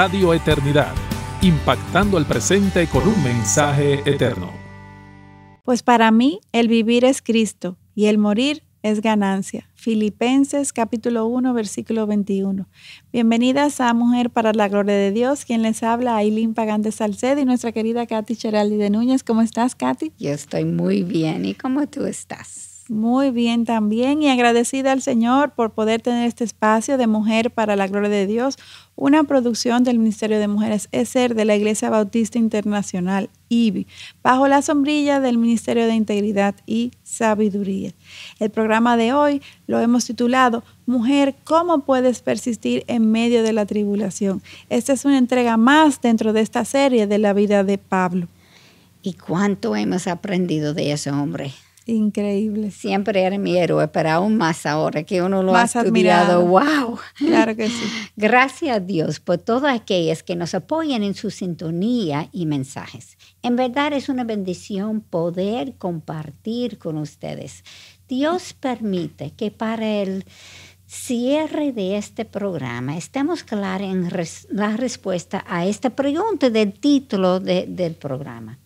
Radio Eternidad, impactando el presente con un mensaje eterno. Pues para mí el vivir es Cristo y el morir es ganancia. Filipenses capítulo 1 versículo 21. Bienvenidas a Mujer para la Gloria de Dios, quien les habla Pagán de Salcedo y nuestra querida Katy Cheraldi de Núñez. ¿Cómo estás, Katy? Yo estoy muy bien. ¿Y cómo tú estás? Muy bien también y agradecida al Señor por poder tener este espacio de Mujer para la Gloria de Dios, una producción del Ministerio de Mujeres SER de la Iglesia Bautista Internacional, IBI, bajo la sombrilla del Ministerio de Integridad y Sabiduría. El programa de hoy lo hemos titulado Mujer, ¿cómo puedes persistir en medio de la tribulación? Esta es una entrega más dentro de esta serie de la vida de Pablo. ¿Y cuánto hemos aprendido de ese hombre? Increíble. Siempre era mi héroe, pero aún más ahora que uno lo ha Admirado. ¡Wow! Claro que sí. Gracias a Dios por todas aquellas que nos apoyan en su sintonía y mensajes. En verdad es una bendición poder compartir con ustedes. Dios permite que para el cierre de este programa estemos claros en la respuesta a esta pregunta del título del programa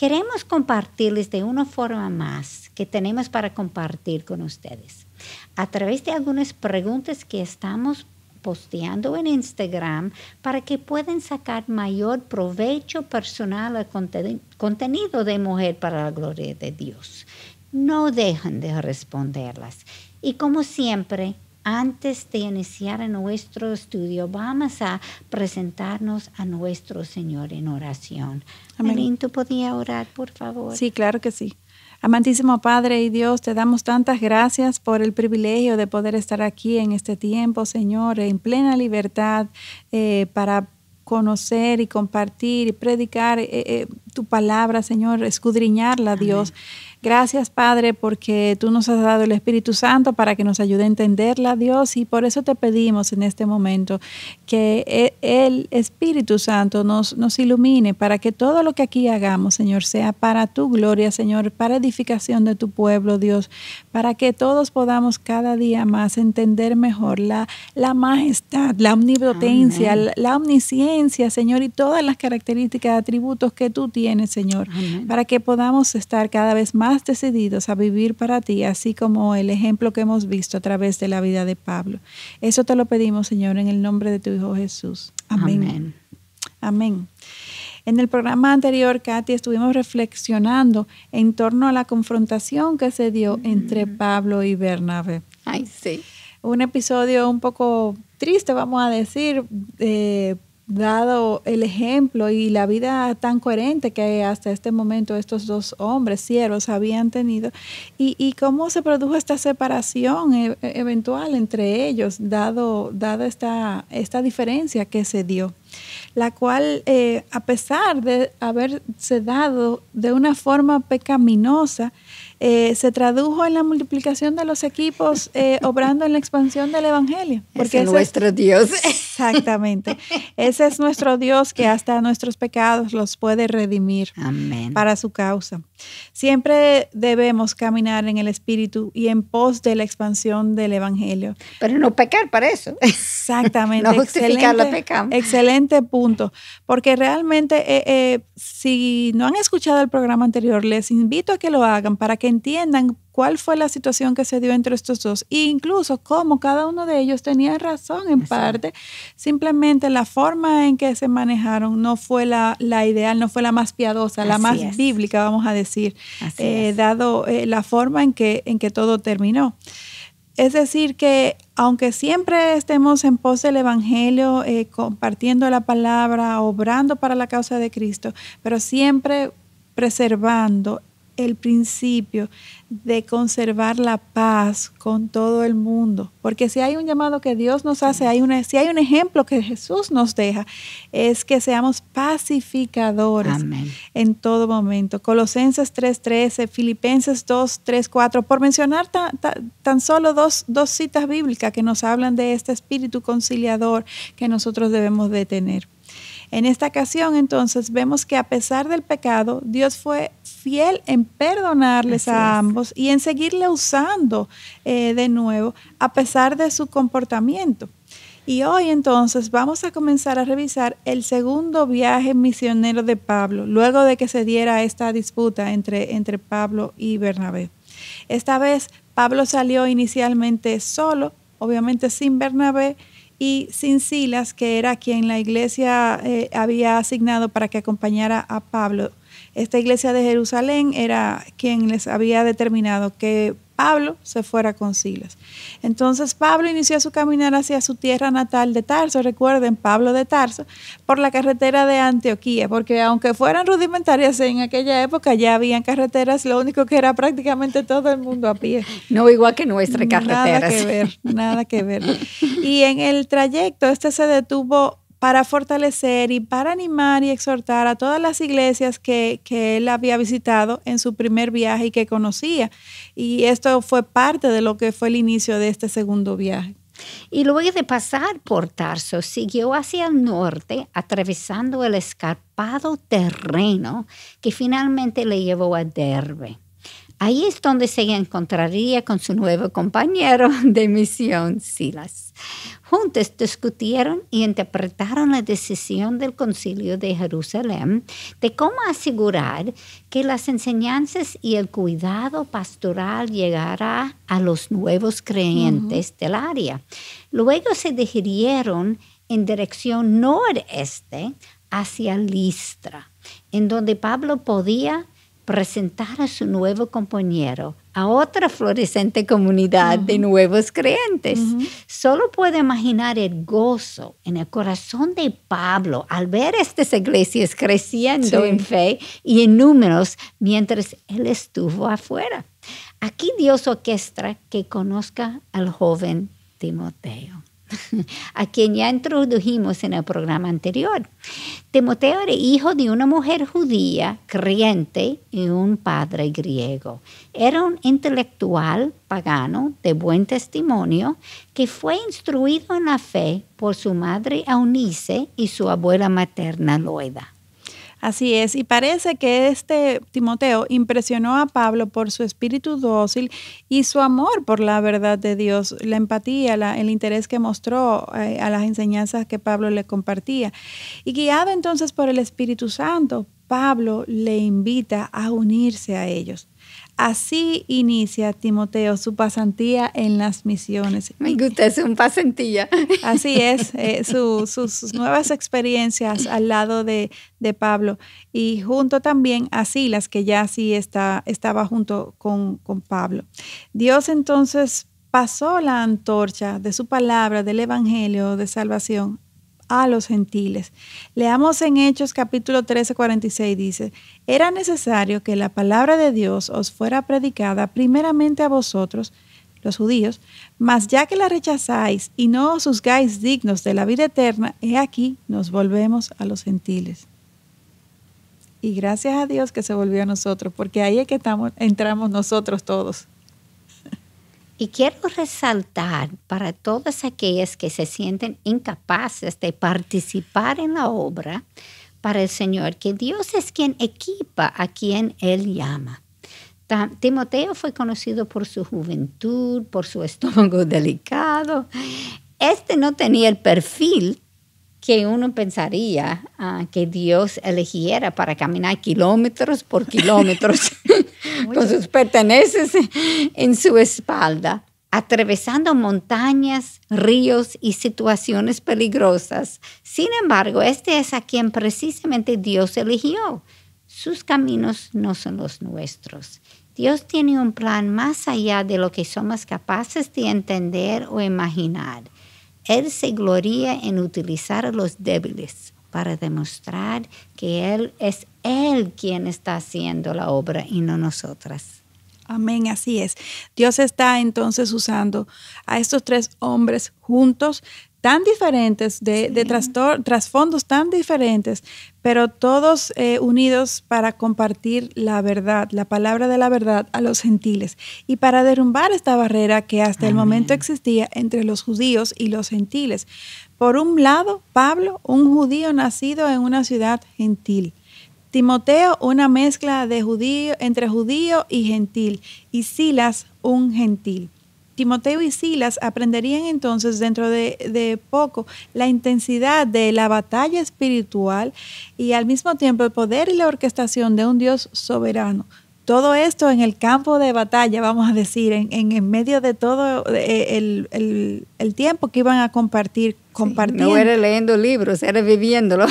queremos compartirles de una forma más que tenemos para compartir con ustedes. A través de algunas preguntas que estamos posteando en Instagram para que puedan sacar mayor provecho personal al contenido de Mujer para la Gloria de Dios. No dejen de responderlas. Y como siempre, antes de iniciar nuestro estudio, vamos a presentarnos a nuestro Señor en oración. Amén. ¿tú podías orar, por favor? Sí, claro que sí. Amantísimo Padre y Dios, te damos tantas gracias por el privilegio de poder estar aquí en este tiempo, Señor, en plena libertad eh, para conocer y compartir y predicar eh, eh, tu palabra, Señor, escudriñarla, Dios. Gracias, Padre, porque tú nos has dado el Espíritu Santo para que nos ayude a entenderla, Dios, y por eso te pedimos en este momento que e, el Espíritu Santo nos, ilumine para que todo lo que aquí hagamos, Señor, sea para tu gloria, Señor, para edificación de tu pueblo, Dios, para que todos podamos cada día más entender mejor la, majestad, la omnipotencia, la, omnisciencia, Señor, y todas las características, atributos que tú tienes, Señor, para que podamos estar cada vez más decididos a vivir para ti, así como el ejemplo que hemos visto a través de la vida de Pablo. Eso te lo pedimos, Señor, en el nombre de tu Hijo Jesús. Amén. Amén. En el programa anterior, Katy, estuvimos reflexionando en torno a la confrontación que se dio mm. entre Pablo y Bernabé. Ay, sí. Un episodio un poco triste, vamos a decir, eh, dado el ejemplo y la vida tan coherente que hasta este momento estos dos hombres, siervos, habían tenido, y, cómo se produjo esta separación e, e, eventual entre ellos, dado, esta, diferencia que se dio, la cual, eh, a pesar de haberse dado de una forma pecaminosa, eh, se tradujo en la multiplicación de los equipos, eh, obrando en la expansión del Evangelio. Porque es nuestro Dios. Exactamente. Ese es nuestro Dios que hasta nuestros pecados los puede redimir para su causa. Siempre debemos caminar en el Espíritu y en pos de la expansión del Evangelio. Pero no pecar para eso. Exactamente. no justificar Excelente punto. Porque realmente, eh, eh, si no han escuchado el programa anterior, les invito a que lo hagan para que entiendan cuál fue la situación que se dio entre estos dos e incluso cómo cada uno de ellos tenía razón en parte. Simplemente la forma en que se manejaron no fue la, ideal, no fue la más piadosa, la más bíblica, vamos a decir, eh, dado eh, la forma en que, en que todo terminó. Es decir, que aunque siempre estemos en pos del Evangelio, eh, compartiendo la palabra, obrando para la causa de Cristo, pero siempre preservando el principio de conservar la paz con todo el mundo. Porque si hay un llamado que Dios nos hace, hay una, si hay un ejemplo que Jesús nos deja, es que seamos pacificadores en todo momento. Colosenses 3.13, Filipenses 2.3.4, por mencionar tan solo dos, dos citas bíblicas que nos hablan de este espíritu conciliador que nosotros debemos de tener. En esta ocasión entonces vemos que a pesar del pecado, Dios fue fiel en perdonarles a ambos y en seguirle usando eh, de nuevo a pesar de su comportamiento. Y hoy entonces vamos a comenzar a revisar el segundo viaje misionero de Pablo, luego de que se diera esta disputa entre, entre Pablo y Bernabé. Esta vez Pablo salió inicialmente solo, obviamente sin Bernabé, y Silas, que era quien la iglesia eh, había asignado para que acompañara a Pablo. Esta iglesia de Jerusalén era quien les había determinado que Pablo se fuera con Silas. Entonces Pablo inició su caminar hacia su tierra natal de Tarso, recuerden Pablo de Tarso, por la carretera de Antioquía, porque aunque fueran rudimentarias en aquella época, ya habían carreteras, lo único que era prácticamente todo el mundo a pie. No igual que nuestra carretera. Nada que ver, nada que ver. Y en el trayecto este se detuvo para fortalecer y para animar y exhortar a todas las iglesias que, él había visitado en su primer viaje y que conocía. Y esto fue parte de lo que fue el inicio de este segundo viaje. Y luego de pasar por Tarso, siguió hacia el norte, atravesando el escarpado terreno que finalmente le llevó a Derbe. Ahí es donde se encontraría con su nuevo compañero de misión, Silas. Juntos discutieron y interpretaron la decisión del Concilio de Jerusalén de cómo asegurar que las enseñanzas y el cuidado pastoral llegara a los nuevos creyentes del área. Luego se dirigieron en dirección noreste hacia Listra, en donde Pablo podía presentar a su nuevo compañero a otra floreciente comunidad de nuevos creyentes. Solo puede imaginar el gozo en el corazón de Pablo al ver estas iglesias creciendo en fe y en números mientras él estuvo afuera. Aquí Dios orquestra que conozca al joven Timoteo, a quien ya introdujimos en el programa anterior. Timoteo era hijo de una mujer judía, creyente, y un padre griego. Era un intelectual pagano de buen testimonio que fue instruido en la fe por su madre Eunice y su abuela materna Loida. Así es, y parece que este Timoteo impresionó a Pablo por su espíritu dócil y su amor por la verdad de Dios, la empatía, el interés que mostró eh, a las enseñanzas que Pablo le compartía. Y guiado entonces por el Espíritu Santo, Pablo le invita a unirse a ellos. Así inicia Timoteo su pasantía en las misiones. Me gusta, es un pasantía. Así es, eh, sus, nuevas experiencias al lado de, Pablo y junto también a Silas, que ya sí está, estaba junto con, con Pablo. Dios entonces pasó la antorcha de su palabra, del Evangelio de salvación a los gentiles. Leamos en Hechos capítulo 13, 46, dice, era necesario que la palabra de Dios os fuera predicada primeramente a vosotros, los judíos, mas ya que la rechazáis y no os juzgáis dignos de la vida eterna, he aquí nos volvemos a los gentiles. Y gracias a Dios que se volvió a nosotros, porque ahí es que entramos nosotros todos. Y quiero resaltar para todas aquellas que se sienten incapaces de participar en la obra para el Señor, que Dios es quien equipa a quien Él llama. Timoteo fue conocido por su juventud, por su estómago delicado. Este no tenía el perfil que uno pensaría ah, que Dios eligiera para caminar kilómetros por kilómetros con sus perteneces en su espalda, atravesando montañas, ríos y situaciones peligrosas. Sin embargo, este es a quien precisamente Dios eligió. Sus caminos no son los nuestros. Dios tiene un plan más allá de lo que somos capaces de entender o imaginar. Él se gloria en utilizar a los débiles para demostrar que Él es Él quien está haciendo la obra y no nosotras. Amén, así es. Dios está entonces usando a estos tres hombres juntos tan diferentes, de, trasfondos tan diferentes, pero todos eh, unidos para compartir la verdad, la palabra de la verdad a los gentiles y para derrumbar esta barrera que hasta el momento existía entre los judíos y los gentiles. Por un lado, Pablo, un judío nacido en una ciudad gentil. Timoteo, una mezcla de judío entre judío y gentil, y Silas, un gentil. Timoteo y Silas aprenderían entonces dentro de, poco la intensidad de la batalla espiritual y al mismo tiempo el poder y la orquestación de un Dios soberano. Todo esto en el campo de batalla, vamos a decir, en, medio de todo eh, el, el tiempo que iban a compartir compartiendo. no era leyendo libros, era viviéndolo.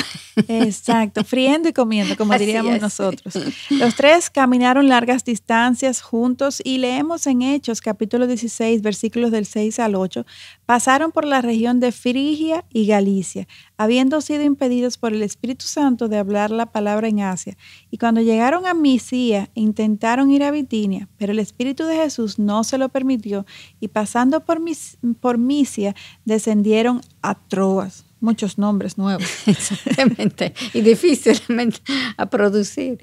Exacto, friendo y comiendo, como diríamos nosotros. Los tres caminaron largas distancias juntos y leemos en Hechos capítulo 16, versículos del 6 al 8, pasaron por la región de Frigia y Galicia, habiendo sido impedidos por el Espíritu Santo de hablar la palabra en Asia. Y cuando llegaron a Misía, intentaron ir a Bitinia, pero el Espíritu de Jesús no se lo permitió y pasando por, por Misia, descendieron a atroas, muchos nombres nuevos. Exactamente, y difícilmente a producir.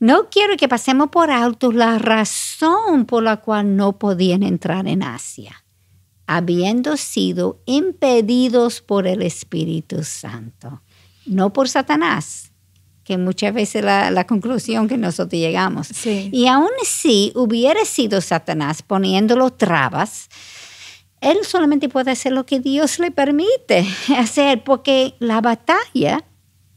No quiero que pasemos por alto la razón por la cual no podían entrar en Asia, habiendo sido impedidos por el Espíritu Santo, no por Satanás que muchas veces la, la conclusión que nosotros llegamos. Y aún si hubiera sido Satanás poniéndolo trabas, él solamente puede hacer lo que Dios le permite hacer, porque la batalla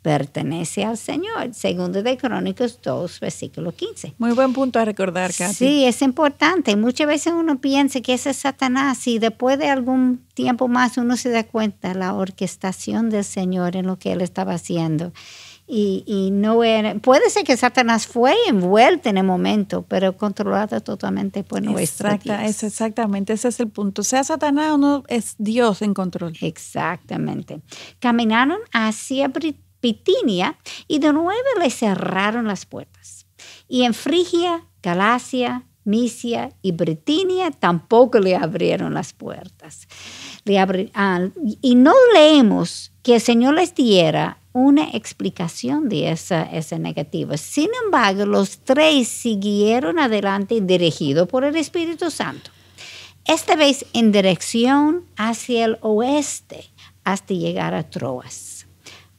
pertenece al Señor. Segundo de Crónicos 2, versículo 15. Muy buen punto a recordar, Kathy. Sí, es importante. Muchas veces uno piensa que ese es Satanás y después de algún tiempo más uno se da cuenta la orquestación del Señor en lo que él estaba haciendo. Y, no puede ser que Satanás fue envuelto en el momento, pero controlada totalmente por nuestra Exacta, es exactamente, ese es el punto. Sea Satanás o no, es Dios en control. Exactamente. Caminaron hacia Bitinia y de nuevo le cerraron las puertas. Y en Frigia, Galacia, Misia y Britinia tampoco le abrieron las puertas. Le ah, y no leemos que el Señor les diera una explicación de esa, esa negativa. Sin embargo, los tres siguieron adelante dirigidos por el Espíritu Santo, esta vez en dirección hacia el oeste hasta llegar a Troas.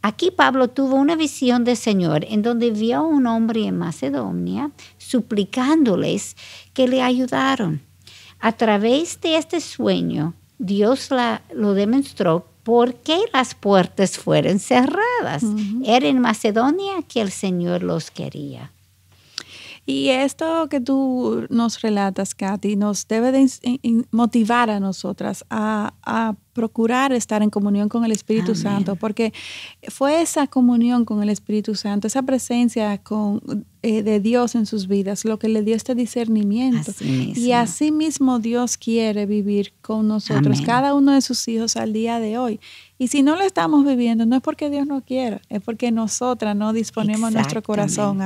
Aquí Pablo tuvo una visión del Señor en donde vio a un hombre en Macedonia suplicándoles que le ayudaron. A través de este sueño, Dios la, lo demostró ¿por qué las puertas fueron cerradas? Era en Macedonia que el Señor los quería. Y esto que tú nos relatas, Katy, nos debe de motivar a nosotras a, procurar estar en comunión con el Espíritu Santo, porque fue esa comunión con el Espíritu Santo, esa presencia con, eh, de Dios en sus vidas, lo que le dio este discernimiento. y así mismo Dios quiere vivir con nosotros, cada uno de sus hijos al día de hoy. Y si no lo estamos viviendo, no es porque Dios no quiera, es porque nosotras no disponemos nuestro corazón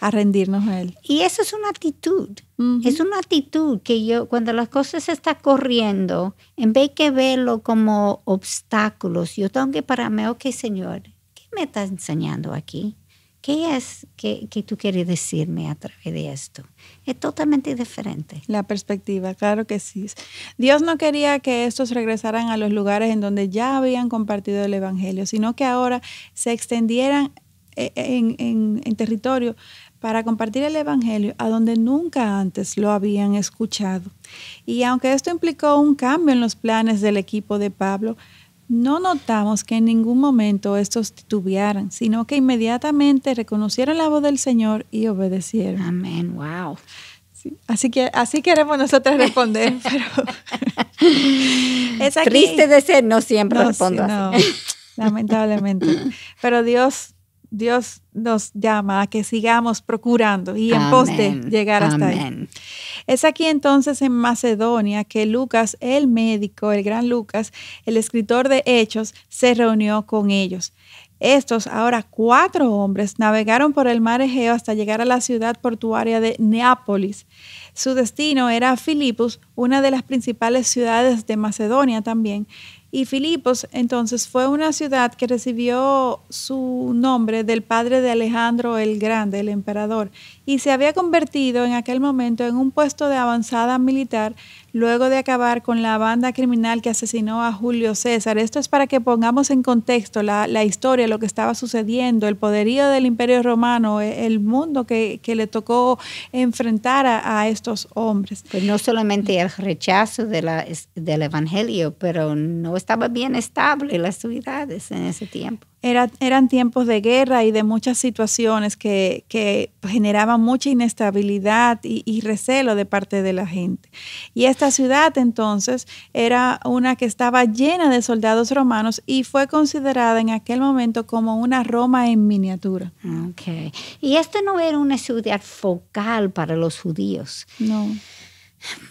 a, rendirnos a Él. Y eso es una actitud. Es una actitud que yo, cuando las cosas están corriendo, en vez que verlo como obstáculos, yo tengo que pararme, ok, Señor, ¿qué me estás enseñando aquí? ¿Qué es que, tú quieres decirme a través de esto? Es totalmente diferente. La perspectiva, claro que sí. Dios no quería que estos regresaran a los lugares en donde ya habían compartido el Evangelio, sino que ahora se extendieran eh, en territorio para compartir el Evangelio a donde nunca antes lo habían escuchado. Y aunque esto implicó un cambio en los planes del equipo de Pablo, no notamos que en ningún momento estos titubearan, sino que inmediatamente reconocieron la voz del Señor y obedecieron. Amén, wow. Así que así queremos nosotros responder, triste de ser, no siempre respondo lamentablemente. Pero Dios Dios nos llama a que sigamos procurando y en pos de llegar hasta ahí. Es aquí entonces en Macedonia que Lucas, el médico, el gran Lucas, el escritor de Hechos, se reunió con ellos. Estos, ahora cuatro hombres, navegaron por el mar Egeo hasta llegar a la ciudad portuaria de Neápolis. Su destino era Filipus, una de las principales ciudades de Macedonia también, y Filipos entonces fue una ciudad que recibió su nombre del padre de Alejandro el Grande, el emperador, y se había convertido en aquel momento en un puesto de avanzada militar, luego de acabar con la banda criminal que asesinó a Julio César. Esto es para que pongamos en contexto la, historia, lo que estaba sucediendo, el poderío del imperio romano, e, el mundo que, le tocó enfrentar a, estos hombres. Pues no solamente el rechazo del Evangelio, pero no estaba bien estable las ciudades en ese tiempo eran tiempos de guerra y de muchas situaciones que, generaban mucha inestabilidad y, recelo de parte de la gente. Y esta ciudad entonces era una que estaba llena de soldados romanos y fue considerada en aquel momento como una Roma en miniatura. Y esta no era una ciudad focal para los judíos. No.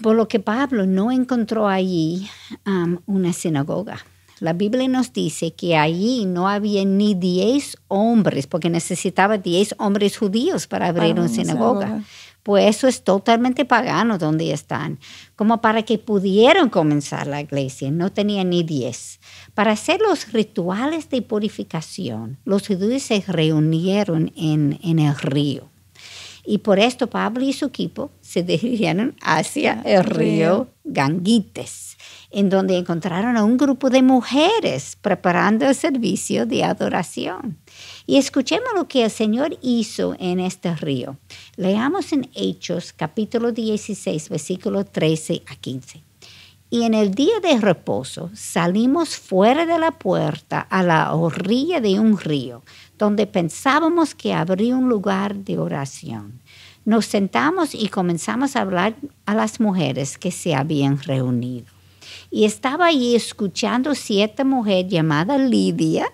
Por lo que Pablo no encontró allí um, una sinagoga. La Biblia nos dice que allí no había ni diez hombres, porque necesitaba diez hombres judíos para abrir una sinagoga. Pues eso es totalmente pagano donde están. Como para que pudieran comenzar la iglesia, no tenía ni diez. Para hacer los rituales de purificación, los judíos se reunieron en, el río. Y por esto Pablo y su equipo se dirigieron hacia el río Ganguites en donde encontraron a un grupo de mujeres preparando el servicio de adoración. Y escuchemos lo que el Señor hizo en este río. Leamos en Hechos capítulo 16, versículo 13 a 15. Y en el día de reposo salimos fuera de la puerta a la orilla de un río, donde pensábamos que habría un lugar de oración. Nos sentamos y comenzamos a hablar a las mujeres que se habían reunido y estaba ahí escuchando cierta mujer llamada Lidia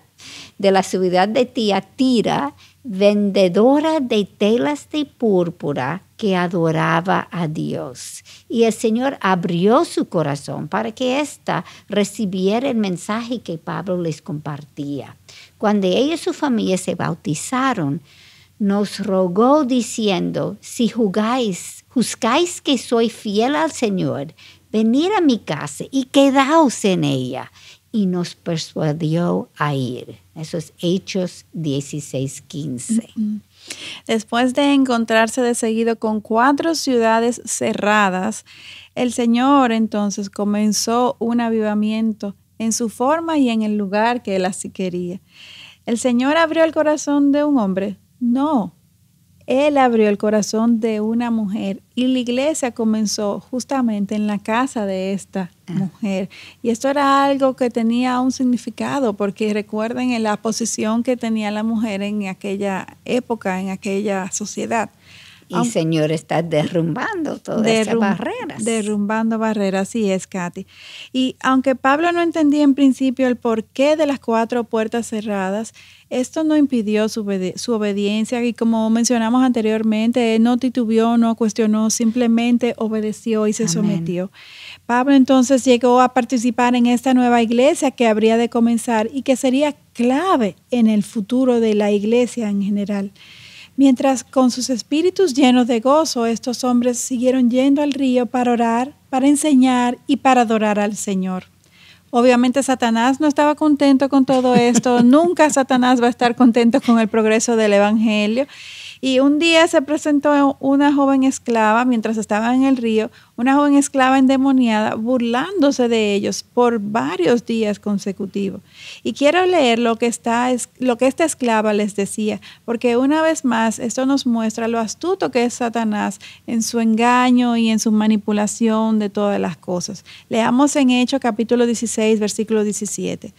de la ciudad de Tiatira, vendedora de telas de púrpura que adoraba a Dios. Y el Señor abrió su corazón para que ésta recibiera el mensaje que Pablo les compartía. Cuando ella y su familia se bautizaron, nos rogó diciendo, si jugáis, juzgáis que soy fiel al Señor, venir a mi casa y quedaos en ella. Y nos persuadió a ir. Eso es Hechos 16, 15. Después de encontrarse de seguido con cuatro ciudades cerradas, el Señor entonces comenzó un avivamiento en su forma y en el lugar que él así quería. ¿El Señor abrió el corazón de un hombre? No, él abrió el corazón de una mujer y la iglesia comenzó justamente en la casa de esta ah. mujer. Y esto era algo que tenía un significado, porque recuerden la posición que tenía la mujer en aquella época, en aquella sociedad. Y el Señor está derrumbando todas esas barreras. Derrumbando barreras, sí es, Katy. Y aunque Pablo no entendía en principio el porqué de las cuatro puertas cerradas, esto no impidió su, obediencia y como mencionamos anteriormente, no titubió, no cuestionó, simplemente obedeció y se sometió. Pablo entonces llegó a participar en esta nueva iglesia que habría de comenzar y que sería clave en el futuro de la iglesia en general. Mientras con sus espíritus llenos de gozo, estos hombres siguieron yendo al río para orar, para enseñar y para adorar al Señor. Obviamente Satanás no estaba contento con todo esto, nunca Satanás va a estar contento con el progreso del Evangelio. Y un día se presentó una joven esclava mientras estaba en el río, una joven esclava endemoniada burlándose de ellos por varios días consecutivos. Y quiero leer lo que, está, lo que esta esclava les decía, porque una vez más esto nos muestra lo astuto que es Satanás en su engaño y en su manipulación de todas las cosas. Leamos en Hechos capítulo 16, versículo 17.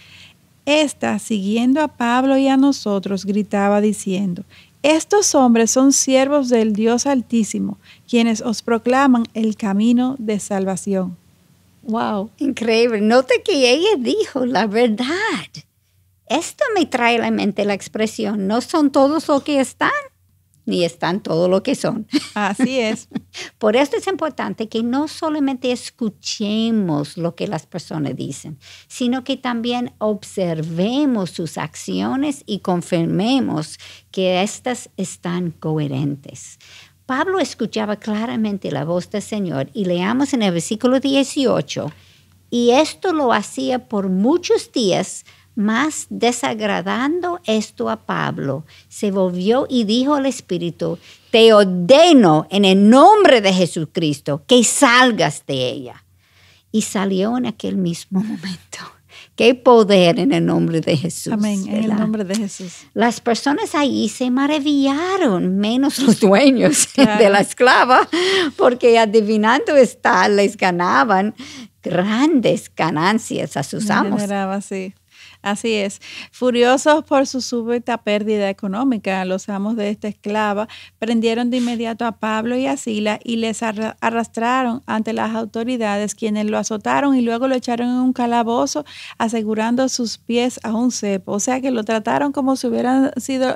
Esta, siguiendo a Pablo y a nosotros, gritaba diciendo, estos hombres son siervos del Dios Altísimo, quienes os proclaman el camino de salvación. Wow. Increíble. Note que ella dijo la verdad. Esto me trae a la mente la expresión, no son todos los que están ni están todo lo que son. Así es. Por esto es importante que no solamente escuchemos lo que las personas dicen, sino que también observemos sus acciones y confirmemos que éstas están coherentes. Pablo escuchaba claramente la voz del Señor y leamos en el versículo 18, y esto lo hacía por muchos días más desagradando esto a Pablo, se volvió y dijo al Espíritu, te ordeno en el nombre de Jesucristo que salgas de ella. Y salió en aquel mismo momento. Qué poder en el nombre de Jesús. Amén, en el nombre de Jesús. Las personas allí se maravillaron, menos los dueños de la esclava, porque adivinando estar les ganaban grandes ganancias a sus amos. Generaba, sí. Así es. Furiosos por su súbita pérdida económica, los amos de esta esclava prendieron de inmediato a Pablo y a Sila y les arrastraron ante las autoridades, quienes lo azotaron y luego lo echaron en un calabozo, asegurando sus pies a un cepo. O sea que lo trataron como si hubieran sido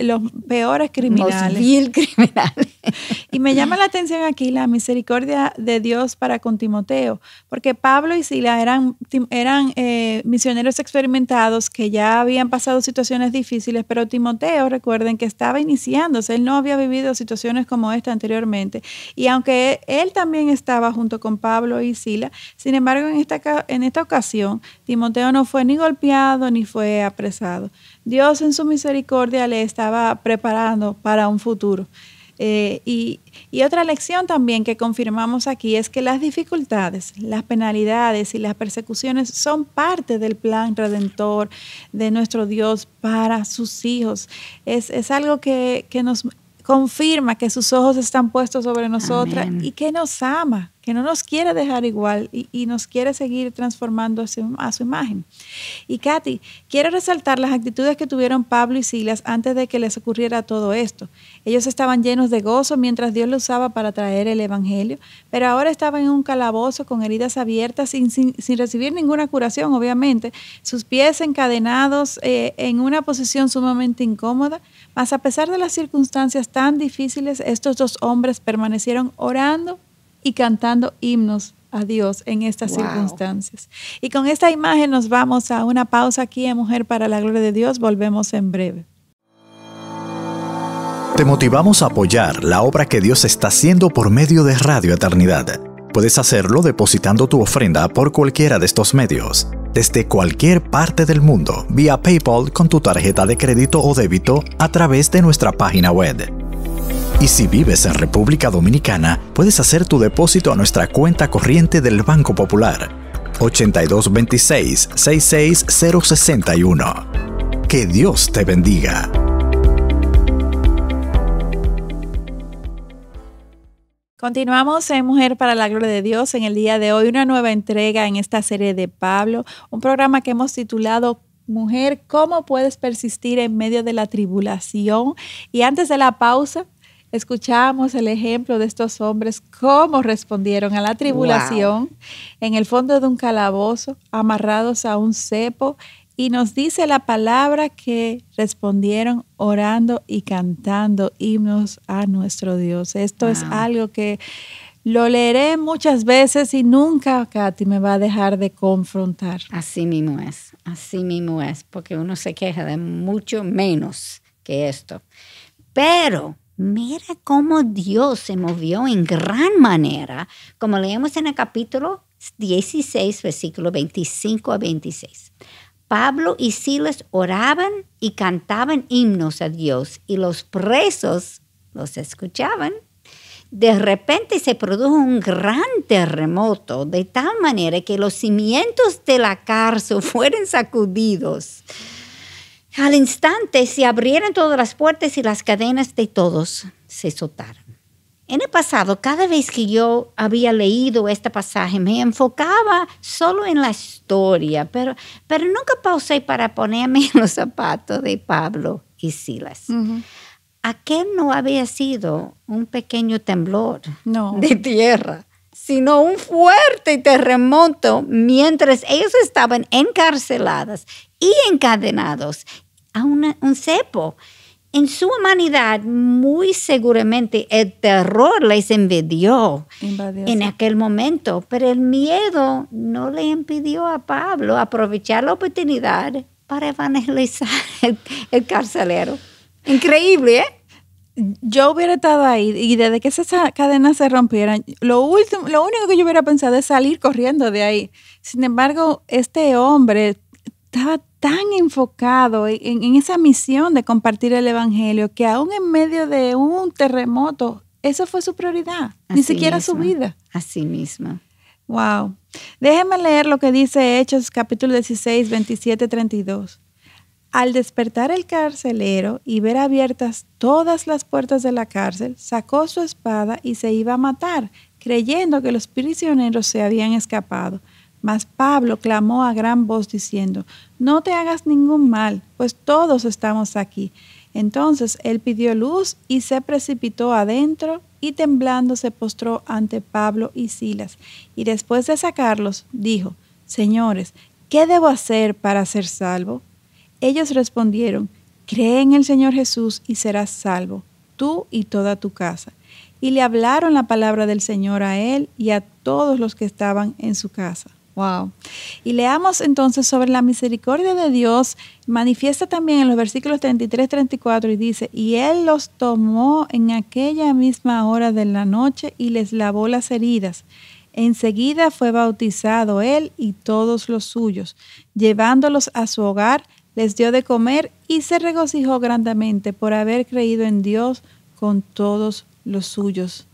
los peores criminales. Los criminales. y me llama la atención aquí la misericordia de Dios para con Timoteo, porque Pablo y Sila eran, eran eh, misioneros experimentados que ya habían pasado situaciones difíciles, pero Timoteo, recuerden que estaba iniciándose, él no había vivido situaciones como esta anteriormente. Y aunque él también estaba junto con Pablo y Sila, sin embargo, en esta, en esta ocasión, Timoteo no fue ni golpeado ni fue apresado. Dios en su misericordia le estaba preparando para un futuro. Eh, y, otra lección también que confirmamos aquí es que las dificultades, las penalidades y las persecuciones son parte del plan redentor de nuestro Dios para sus hijos. Es, algo que, nos confirma que sus ojos están puestos sobre nosotras y que nos ama que no nos quiere dejar igual y, nos quiere seguir transformando a su, imagen. Y Katy, quiero resaltar las actitudes que tuvieron Pablo y Silas antes de que les ocurriera todo esto. Ellos estaban llenos de gozo mientras Dios los usaba para traer el Evangelio, pero ahora estaban en un calabozo con heridas abiertas sin, recibir ninguna curación, obviamente, sus pies encadenados eh, en una posición sumamente incómoda, mas a pesar de las circunstancias tan difíciles, estos dos hombres permanecieron orando y cantando himnos a Dios en estas circunstancias. Y con esta imagen nos vamos a una pausa aquí en Mujer para la Gloria de Dios. Volvemos en breve. Te motivamos a apoyar la obra que Dios está haciendo por medio de Radio Eternidad. Puedes hacerlo depositando tu ofrenda por cualquiera de estos medios, desde cualquier parte del mundo, vía PayPal con tu tarjeta de crédito o débito a través de nuestra página web y si vives en República Dominicana, puedes hacer tu depósito a nuestra cuenta corriente del Banco Popular 8226-66061. Que Dios te bendiga. Continuamos en Mujer para la Gloria de Dios en el día de hoy, una nueva entrega en esta serie de Pablo, un programa que hemos titulado Mujer, ¿cómo puedes persistir en medio de la tribulación? Y antes de la pausa, escuchamos el ejemplo de estos hombres, cómo respondieron a la tribulación en el fondo de un calabozo, amarrados a un cepo, y nos dice la palabra que respondieron orando y cantando himnos a nuestro Dios. Esto es algo que lo leeré muchas veces y nunca, Katy, me va a dejar de confrontar. Así mismo es, así mismo es, porque uno se queja de mucho menos que esto. Pero Mira cómo Dios se movió en gran manera, como leemos en el capítulo 16, versículo 25 a 26. Pablo y Silas oraban y cantaban himnos a Dios y los presos los escuchaban. De repente se produjo un gran terremoto, de tal manera que los cimientos de la cárcel fueron sacudidos. Al instante se abrieron todas las puertas y las cadenas de todos se soltaron. En el pasado, cada vez que yo había leído este pasaje, me enfocaba solo en la historia, pero, pero nunca pausé para ponerme en los zapatos de Pablo y Silas. A Aquel no había sido un pequeño temblor de tierra, sino un fuerte terremoto mientras ellos estaban encarcelados y encadenados a un cepo. En su humanidad, muy seguramente el terror les envidió en aquel momento, pero el miedo no le impidió a Pablo aprovechar la oportunidad para evangelizar el, carcelero. Increíble, ¿eh? yo hubiera estado ahí y desde que esas cadenas se rompieran, lo, último, lo único que yo hubiera pensado es salir corriendo de ahí. Sin embargo, este hombre estaba tan enfocado en, esa misión de compartir el Evangelio que aún en medio de un terremoto, esa fue su prioridad, ni siquiera su vida. Así misma. Wow. Déjeme leer lo que dice Hechos capítulo 16, 27, 32. Al despertar el carcelero y ver abiertas todas las puertas de la cárcel, sacó su espada y se iba a matar, creyendo que los prisioneros se habían escapado. Mas Pablo clamó a gran voz diciendo, No te hagas ningún mal, pues todos estamos aquí. Entonces él pidió luz y se precipitó adentro y temblando se postró ante Pablo y Silas. Y después de sacarlos, dijo, Señores, ¿qué debo hacer para ser salvo? Ellos respondieron, Cree en el Señor Jesús y serás salvo, tú y toda tu casa. Y le hablaron la palabra del Señor a él y a todos los que estaban en su casa. Y leamos entonces sobre la misericordia de Dios, manifiesta también en los versículos 33, 34 y dice, y Él los tomó en aquella misma hora de la noche y les lavó las heridas. Enseguida fue bautizado Él y todos los suyos, llevándolos a su hogar, les dio de comer y se regocijó grandemente por haber creído en Dios con todos los suyos.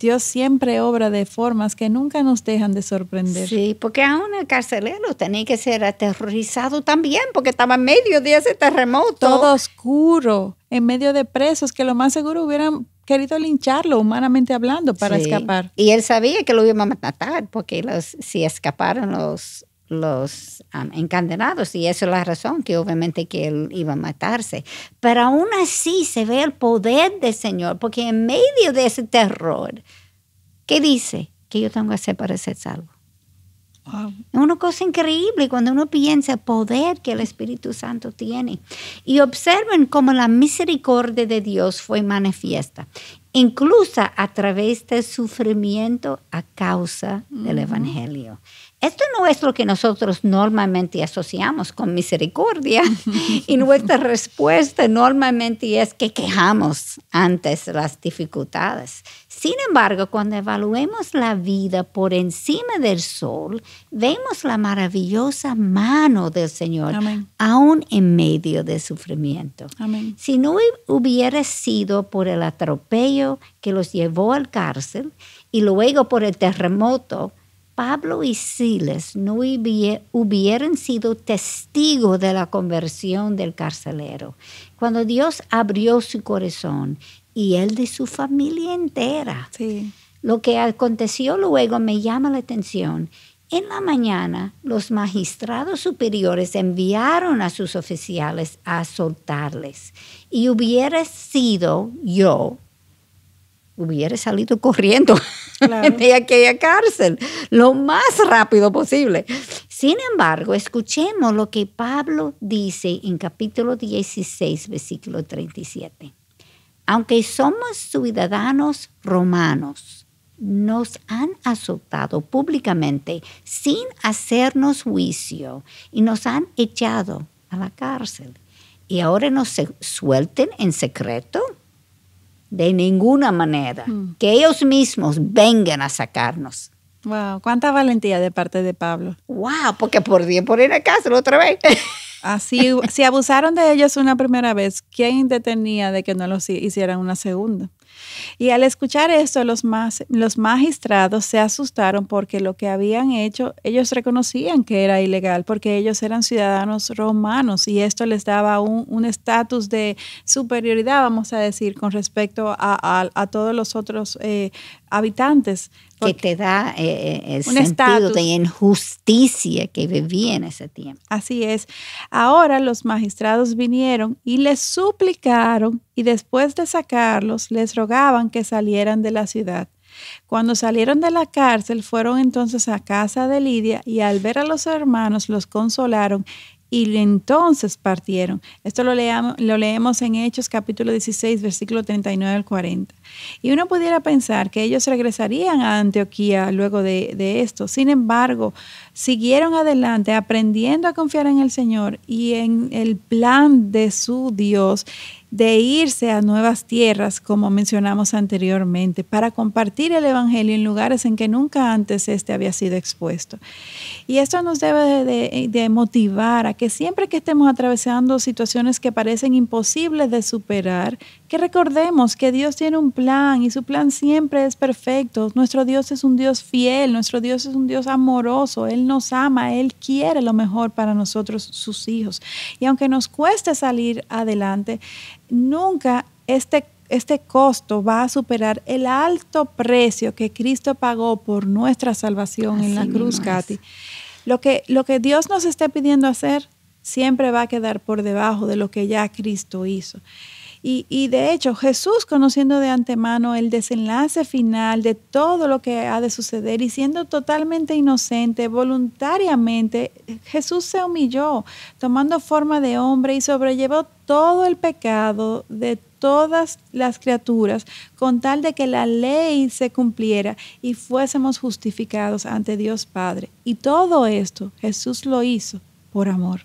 Dios siempre obra de formas que nunca nos dejan de sorprender. Sí, porque aún el carcelero tenía que ser aterrorizado también, porque estaba en medio de ese terremoto. Todo oscuro, en medio de presos que lo más seguro hubieran querido lincharlo, humanamente hablando, para escapar. Y él sabía que lo iban a matar, porque los, si escaparon los los encadenados y esa es la razón que obviamente que él iba a matarse. Pero aún así se ve el poder del Señor, porque en medio de ese terror, ¿qué dice? Que yo tengo que hacer para ser salvo. Es una cosa increíble cuando uno piensa el poder que el Espíritu Santo tiene. Y observen cómo la misericordia de Dios fue manifiesta, incluso a través del sufrimiento a causa del Evangelio. Esto no es lo que nosotros normalmente asociamos con misericordia y nuestra respuesta normalmente es que quejamos antes las dificultades. Sin embargo, cuando evaluemos la vida por encima del sol, vemos la maravillosa mano del Señor aún en medio del sufrimiento. Si no hubiera sido por el atropello que los llevó al cárcel y luego por el terremoto, Pablo y Silas no hubieran sido testigos de la conversión del carcelero, cuando Dios abrió su corazón y el de su familia entera. Lo que aconteció luego me llama la atención. En la mañana, los magistrados superiores enviaron a sus oficiales a soltarles. Y hubiera sido yo, hubiera salido corriendo de aquella cárcel lo más rápido posible. Sin embargo, escuchemos lo que Pablo dice en capítulo 16, versículo 37. Aunque somos ciudadanos romanos, nos han azotado públicamente sin hacernos juicio y nos han echado a la cárcel. Y ahora nos suelten en secreto de ninguna manera. Mm. Que ellos mismos vengan a sacarnos. Wow, cuánta valentía de parte de Pablo. Wow, porque por 10 por ir a casa otra vez. Así, si abusaron de ellos una primera vez, ¿quién detenía de que no los hicieran una segunda? Y al escuchar esto, los, los magistrados se asustaron porque lo que habían hecho, ellos reconocían que era ilegal porque ellos eran ciudadanos romanos y esto les daba un estatus de superioridad, vamos a decir, con respecto a, a todos los otros eh, habitantes. Que te da eh, eh un sentido de injusticia que vivía en ese tiempo. Así es. Ahora los magistrados vinieron y les suplicaron y después de sacarlos les rogaban que salieran de la ciudad. Cuando salieron de la cárcel fueron entonces a casa de Lidia y al ver a los hermanos los consolaron y entonces partieron. Esto lo, lo leemos en Hechos capítulo 16, versículo 39 al 40. Y uno pudiera pensar que ellos regresarían a Antioquía luego de, esto. Sin embargo, siguieron adelante aprendiendo a confiar en el Señor y en el plan de su Dios de irse a nuevas tierras, como mencionamos anteriormente, para compartir el Evangelio en lugares en que nunca antes este había sido expuesto. Y esto nos debe de, motivar a que siempre que estemos atravesando situaciones que parecen imposibles de superar, que recordemos que Dios tiene un plan y su plan siempre es perfecto. Nuestro Dios es un Dios fiel, nuestro Dios es un Dios amoroso, Él nos ama, Él quiere lo mejor para nosotros, sus hijos. Y aunque nos cueste salir adelante, nunca este este costo va a superar el alto precio que Cristo pagó por nuestra salvación en la cruz, Katy. Lo que, lo que Dios nos esté pidiendo hacer siempre va a quedar por debajo de lo que ya Cristo hizo. Y, de hecho, Jesús, conociendo de antemano el desenlace final de todo lo que ha de suceder y siendo totalmente inocente, voluntariamente, Jesús se humilló, tomando forma de hombre y sobrellevó todo el pecado de todas las criaturas, con tal de que la ley se cumpliera y fuésemos justificados ante Dios Padre. Y todo esto Jesús lo hizo por amor.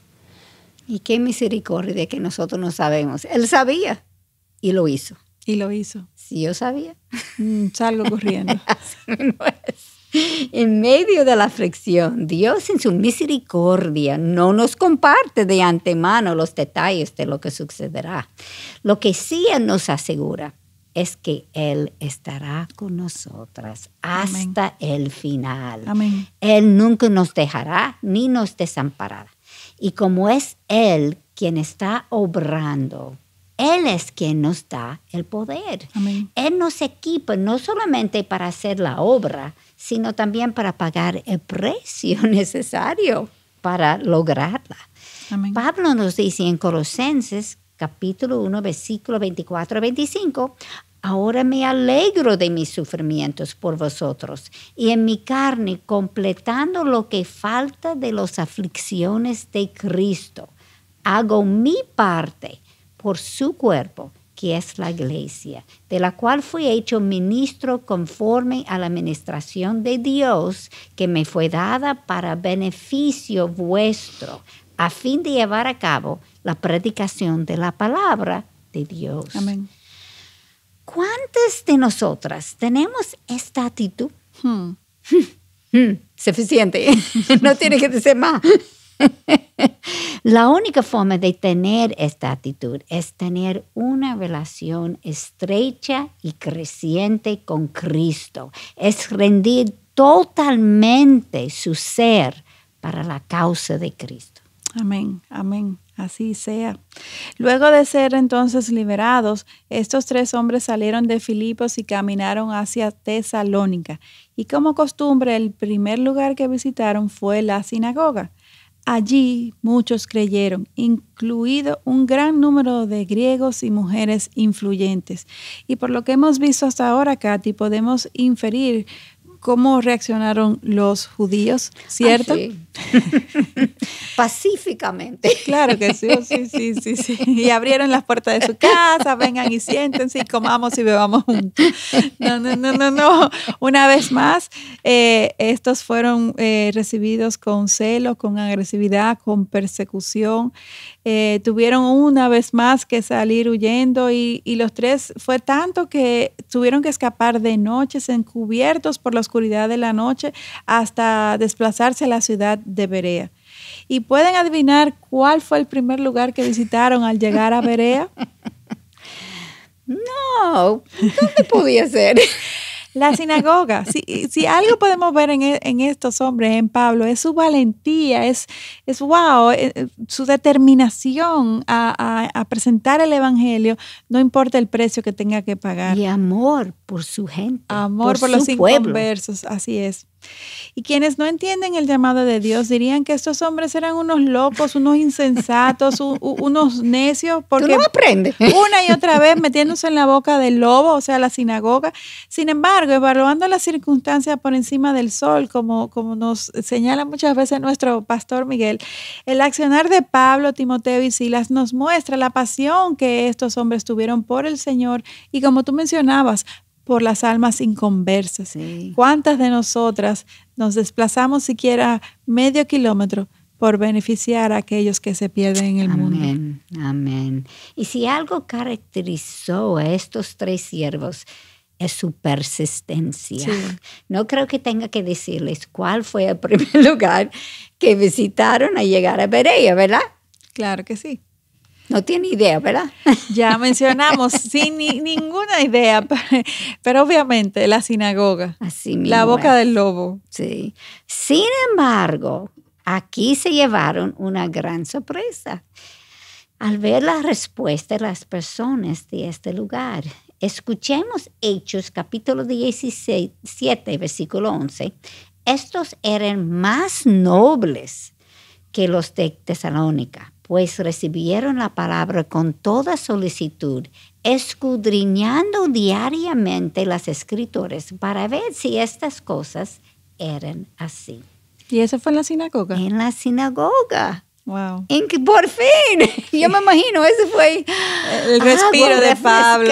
Y qué misericordia que nosotros no sabemos. Él sabía y lo hizo. Y lo hizo. Si yo sabía. Mm, salgo corriendo. En medio de la aflicción, Dios en su misericordia no nos comparte de antemano los detalles de lo que sucederá. Lo que sí nos asegura es que Él estará con nosotras hasta el final. Él nunca nos dejará ni nos desamparará. Y como es Él quien está obrando, Él es quien nos da el poder. Él nos equipa no solamente para hacer la obra, sino también para pagar el precio necesario para lograrla. Pablo nos dice en Colosenses capítulo 1, versículo 24 25, ahora me alegro de mis sufrimientos por vosotros y en mi carne completando lo que falta de las aflicciones de Cristo. Hago mi parte por su cuerpo, que es la iglesia, de la cual fui hecho ministro conforme a la administración de Dios que me fue dada para beneficio vuestro, a fin de llevar a cabo la predicación de la palabra de Dios. Amén. ¿Cuántas de nosotras tenemos esta actitud? Hmm. Hmm. Hmm. Suficiente, no tiene que decir más. La única forma de tener esta actitud es tener una relación estrecha y creciente con Cristo. Es rendir totalmente su ser para la causa de Cristo. Amén, amén. Así sea. Luego de ser entonces liberados, estos tres hombres salieron de Filipos y caminaron hacia Tesalónica. Y como costumbre, el primer lugar que visitaron fue la sinagoga. Allí muchos creyeron, incluido un gran número de griegos y mujeres influyentes. Y por lo que hemos visto hasta ahora, Katy, podemos inferir cómo reaccionaron los judíos, ¿cierto? Ah, Pacíficamente. Claro que oh, sí, sí, sí, sí, Y abrieron las puertas de su casa, vengan y siéntense y comamos y bebamos juntos. No, no, no, no, no. Una vez más, eh, estos fueron eh, recibidos con celo, con agresividad, con persecución. Eh, tuvieron una vez más que salir huyendo y, y, los tres fue tanto que tuvieron que escapar de noches encubiertos por la oscuridad de la noche hasta desplazarse a la ciudad de Berea. ¿Y pueden adivinar cuál fue el primer lugar que visitaron al llegar a Berea? No, ¿dónde podía ser? La sinagoga. si, si, algo podemos ver e, en, estos hombres, en Pablo, es su valentía, es, es wow, eh, eh, su determinación a, presentar el Evangelio, no importa el precio que tenga que pagar. Y amor por su gente. Amor por, los versos, así es. Y quienes no entienden el llamado de Dios dirían que estos hombres eran unos locos, unos insensatos, unos necios, porque Tú una y otra vez metiéndose en la boca del lobo, o sea, la sinagoga. Sin embargo, evaluando las circunstancias por encima del sol, como, como nos señala muchas veces nuestro pastor Miguel, el accionar de Pablo, Timoteo y Silas nos muestra la pasión que estos hombres tuvieron por el Señor y como tú mencionabas, por las almas inconversas. ¿Cuántas de nosotras nos desplazamos siquiera medio kilómetro por beneficiar a aquellos que se pierden en el mundo? Amén. amén. Y si algo caracterizó a estos tres siervos, es su persistencia. No creo que tenga que decirles cuál fue el primer lugar que visitaron a llegar a Berea, ¿verdad? Claro que sí. No tiene idea, ¿verdad? Ya mencionamos, sin ninguna idea, pero obviamente la sinagoga. Así La boca del lobo. Sí. Sin embargo, aquí se llevaron una gran sorpresa al ver la respuesta de las personas de este lugar. Escuchemos Hechos capítulo 16, 7, versículo 11. Estos eran más nobles que los de Tesalónica pues recibieron la palabra con toda solicitud, escudriñando diariamente las escrituras para ver si estas cosas eran así. ¿Y eso fue en la sinagoga? En la sinagoga. Wow. por fin, yo me imagino, ese fue el respiro de Pablo.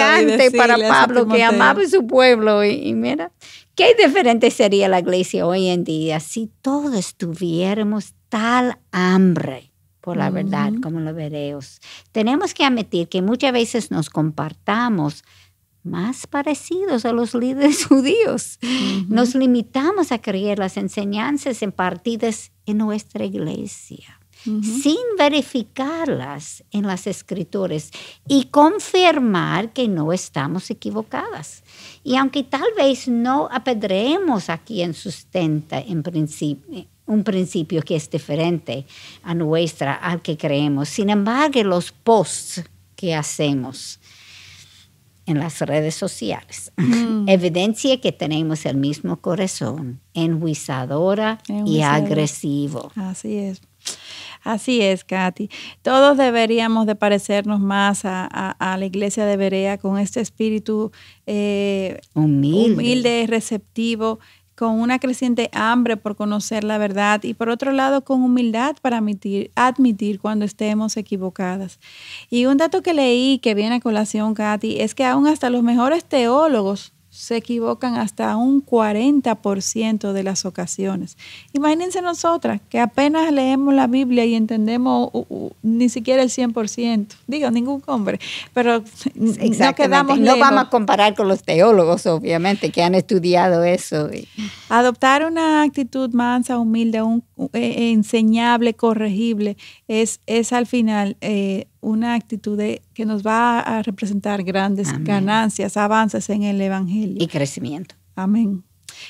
para Pablo que amaba su pueblo. Y, y, mira, qué diferente sería la iglesia hoy en día si todos tuviéramos tal hambre por la verdad, como lo veremos. Tenemos que admitir que muchas veces nos compartamos más parecidos a los líderes judíos. Nos limitamos a creer las enseñanzas impartidas en nuestra iglesia. sin verificarlas en las escrituras y confirmar que no estamos equivocadas. Y aunque tal vez no apedreemos a quien sustenta en principio, un principio que es diferente a nuestra, al que creemos. Sin embargo, los posts que hacemos en las redes sociales mm. evidencia que tenemos el mismo corazón, enjuiciadora, y agresivo. Así es. Así es, Katy. Todos deberíamos de parecernos más a, la iglesia de Berea con este espíritu eh, humilde. humilde, receptivo con una creciente hambre por conocer la verdad y por otro lado con humildad para admitir, cuando estemos equivocadas. Y un dato que leí que viene a colación, Katy, es que aún hasta los mejores teólogos se equivocan hasta un 40% de las ocasiones. Imagínense nosotras que apenas leemos la Biblia y entendemos ni siquiera el 100%, digo, ningún hombre, pero no quedamos No vamos a comparar con los teólogos, obviamente, que han estudiado eso. Adoptar una actitud mansa, humilde, un e, enseñable, corregible, es, es al final eh, una actitud que nos va a representar grandes ganancias, avances en el Evangelio. Y crecimiento. Amén.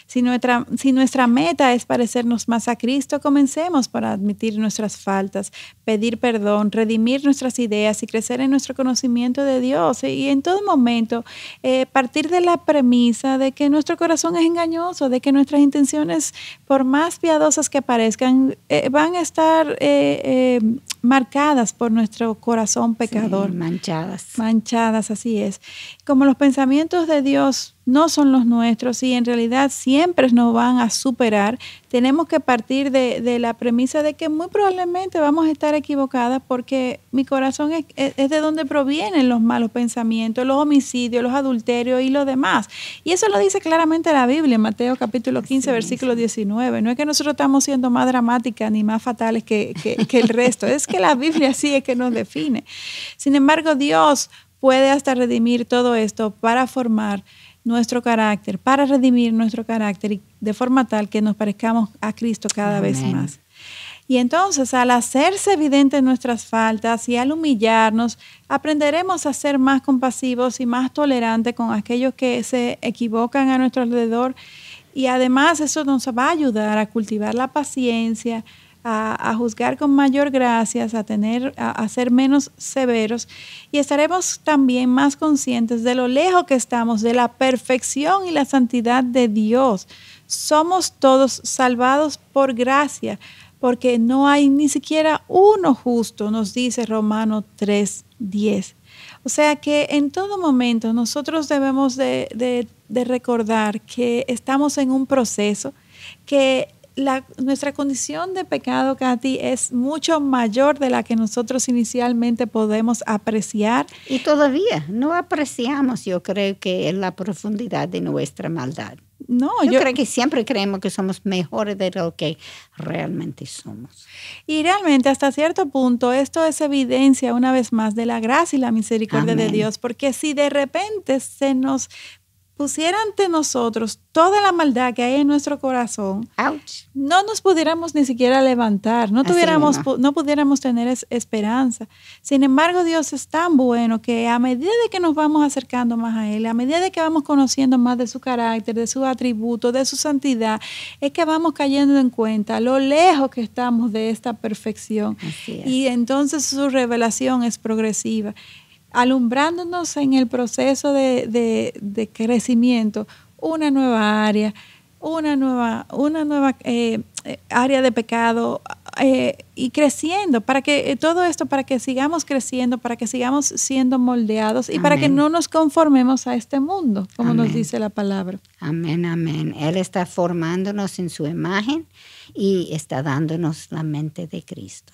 Si nuestra, si nuestra meta es parecernos más a Cristo, comencemos por admitir nuestras faltas, pedir perdón, redimir nuestras ideas y crecer en nuestro conocimiento de Dios. Y en todo momento, eh, partir de la premisa de que nuestro corazón es engañoso, de que nuestras intenciones, por más piadosas que parezcan, eh, van a estar eh, eh marcadas por nuestro corazón pecador. manchadas. Manchadas, así es. Como los pensamientos de Dios no son los nuestros y en realidad siempre nos van a superar, tenemos que partir de, la premisa de que muy probablemente vamos a estar equivocadas porque mi corazón es, es, de donde provienen los malos pensamientos, los homicidios, los adulterios y lo demás. Y eso lo dice claramente la Biblia en Mateo capítulo 15, versículo 19. No es que nosotros estamos siendo más dramáticas ni más fatales que, el resto, es la Biblia sí es que nos define. Sin embargo, Dios puede hasta redimir todo esto para formar nuestro carácter, para redimir nuestro carácter de forma tal que nos parezcamos a Cristo cada vez más. Y entonces al hacerse evidentes nuestras faltas y al humillarnos, aprenderemos a ser más compasivos y más tolerantes con aquellos que se equivocan a nuestro alrededor. Y además eso nos va a ayudar a cultivar la paciencia, a, juzgar con mayor gracia, a, tener, a, ser menos severos y estaremos también más conscientes de lo lejos que estamos de la perfección y la santidad de Dios. Somos todos salvados por gracia, porque no hay ni siquiera uno justo, nos dice Romano 3:10. O sea que en todo momento nosotros debemos de recordar que estamos en un proceso, que nuestra condición de pecado, Katy, es mucho mayor de la que nosotros inicialmente podemos apreciar. Y todavía no apreciamos, yo creo que en la profundidad de nuestra maldad. No, yo, creo que siempre creemos que somos mejores de lo que realmente somos. Y realmente hasta cierto punto esto es evidencia una vez más de la gracia y la misericordia de Dios, porque si de repente se nos pusiera ante nosotros toda la maldad que hay en nuestro corazón, no nos pudiéramos ni siquiera levantar, no, tuviéramos, no pudiéramos tener esperanza. Sin embargo, Dios es tan bueno que a medida de que nos vamos acercando más a Él, a medida de que vamos conociendo más de su carácter, de su atributo, de su santidad, es que vamos cayendo en cuenta lo lejos que estamos de esta perfección. Y entonces su revelación es progresiva alumbrándonos en el proceso de, crecimiento una nueva área, una nueva, una nueva eh, eh, área de pecado eh, y creciendo, para que todo esto, para que sigamos creciendo, para que sigamos siendo moldeados y para que no nos conformemos a este mundo, como nos dice la palabra. Amén, amén. Él está formándonos en su imagen y está dándonos la mente de Cristo.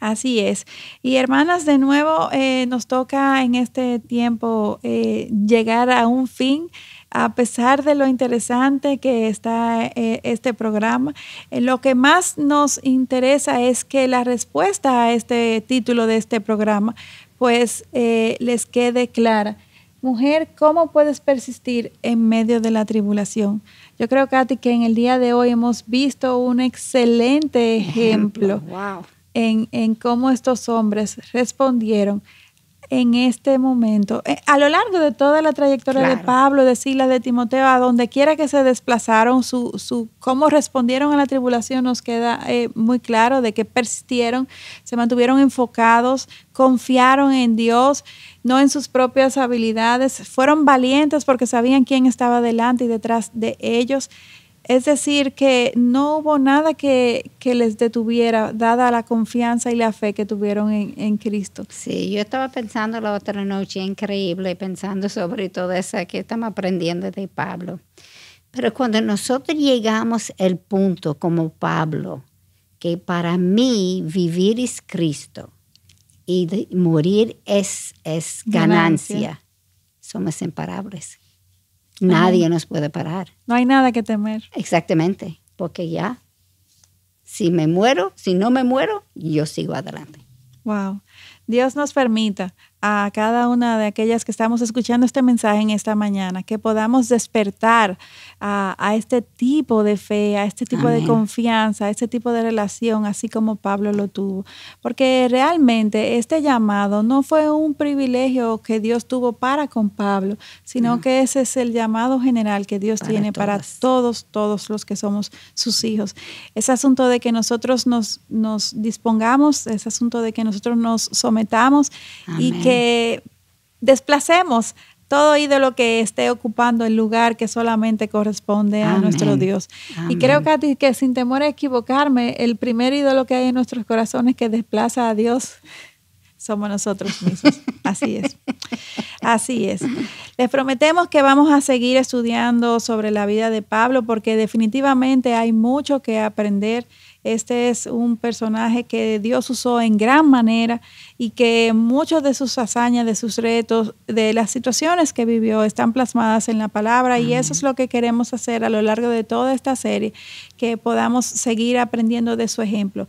Así es. Y hermanas, de nuevo eh, nos toca en este tiempo eh, llegar a un fin a pesar de lo interesante que está eh, este programa, lo que más nos interesa es que la respuesta a este título de este programa pues les quede clara. Mujer, ¿cómo puedes persistir en medio de la tribulación? Yo creo, Katy, que en el día de hoy hemos visto un excelente ejemplo. ejemplo. Wow en, cómo estos hombres respondieron en este momento, eh, a lo largo de toda la trayectoria de Pablo, de Silas, de Timoteo, a donde quiera que se desplazaron, su, su, cómo respondieron a la tribulación nos queda eh, muy claro de que persistieron, se mantuvieron enfocados, confiaron en Dios, no en sus propias habilidades, fueron valientes porque sabían quién estaba delante y detrás de ellos. Es decir, que no hubo nada que, les detuviera, dada la confianza y la fe que tuvieron en, Cristo. Sí, yo estaba pensando la otra noche, increíble, pensando sobre todo eso que estamos aprendiendo de Pablo. Pero cuando nosotros llegamos al punto como Pablo, que para mí vivir es Cristo y morir es, es ganancia. ganancia. somos imparables. Nadie nos puede parar. No hay nada que temer. Exactamente, porque ya, si me muero, si no me muero, yo sigo adelante. Wow. Dios nos permita a cada una de aquellas que estamos escuchando este mensaje en esta mañana, que podamos despertar a, este tipo de fe, a este tipo de confianza, a este tipo de relación, así como Pablo lo tuvo. Porque realmente este llamado no fue un privilegio que Dios tuvo para con Pablo, sino que ese es el llamado general que Dios tiene para todos, todos los que somos sus hijos. Es asunto de que nosotros nos, nos dispongamos, es asunto de que nosotros nos sometamos y que que desplacemos todo ídolo que esté ocupando el lugar que solamente corresponde a nuestro Dios. Y creo, que sin temor a equivocarme, el primer ídolo que hay en nuestros corazones que desplaza a Dios somos nosotros mismos. Así es. Así es. Les prometemos que vamos a seguir estudiando sobre la vida de Pablo porque definitivamente hay mucho que aprender este es un personaje que Dios usó en gran manera y que muchos de sus hazañas, de sus retos, de las situaciones que vivió están plasmadas en la palabra y eso es lo que queremos hacer a lo largo de toda esta serie, que podamos seguir aprendiendo de su ejemplo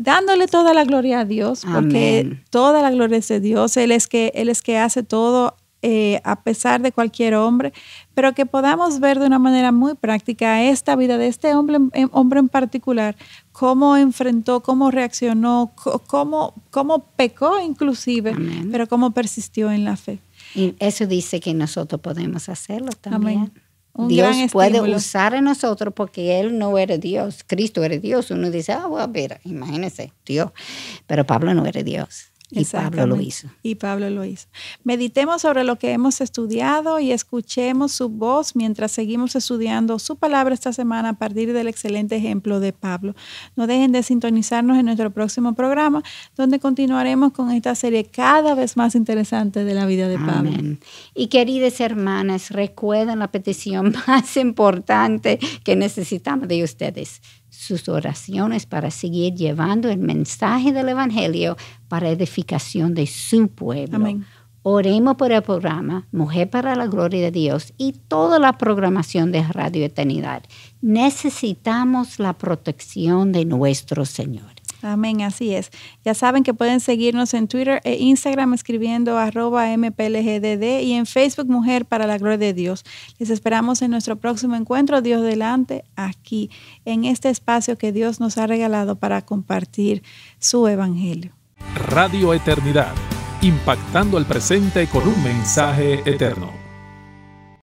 dándole toda la gloria a Dios, porque toda la gloria es de Dios. Él es que él es que hace todo eh, a pesar de cualquier hombre, pero que podamos ver de una manera muy práctica esta vida de este hombre, en, eh, hombre en particular, cómo enfrentó, cómo reaccionó, cómo, cómo pecó inclusive, pero cómo persistió en la fe. Y eso dice que nosotros podemos hacerlo también. Un Dios puede usar en nosotros porque Él no era Dios, Cristo era Dios. Uno dice, ah, bueno, mira, imagínese, Dios. Pero Pablo no era Dios. Y Pablo lo hizo. Y Pablo lo hizo. Meditemos sobre lo que hemos estudiado y escuchemos su voz mientras seguimos estudiando su palabra esta semana a partir del excelente ejemplo de Pablo. No dejen de sintonizarnos en nuestro próximo programa, donde continuaremos con esta serie cada vez más interesante de la vida de Pablo. Y queridas hermanas, recuerden la petición más importante que necesitamos de ustedes sus oraciones para seguir llevando el mensaje del Evangelio para edificación de su pueblo. Oremos por el programa Mujer para la Gloria de Dios y toda la programación de Radio Eternidad. Necesitamos la protección de nuestro Señor. Amén, así es. Ya saben que pueden seguirnos en Twitter e Instagram escribiendo arroba mplgdd y en Facebook Mujer para la Gloria de Dios. Les esperamos en nuestro próximo encuentro, Dios delante, aquí, en este espacio que Dios nos ha regalado para compartir su Evangelio. Radio Eternidad, impactando el presente con un mensaje eterno.